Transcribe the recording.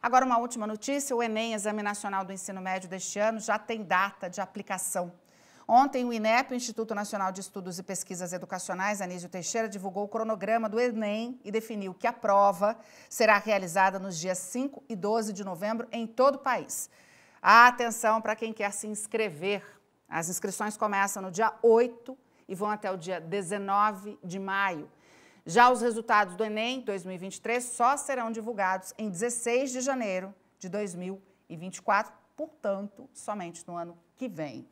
Agora, uma última notícia: o Enem, Exame Nacional do Ensino Médio deste ano, já tem data de aplicação. Ontem, o INEP, Instituto Nacional de Estudos e Pesquisas Educacionais, Anísio Teixeira, divulgou o cronograma do Enem e definiu que a prova será realizada nos dias 5 e 12 de novembro em todo o país. Atenção para quem quer se inscrever. As inscrições começam no dia 8 e vão até o dia 19 de maio. Já os resultados do Enem 2023 só serão divulgados em 16 de janeiro de 2024, portanto, somente no ano que vem.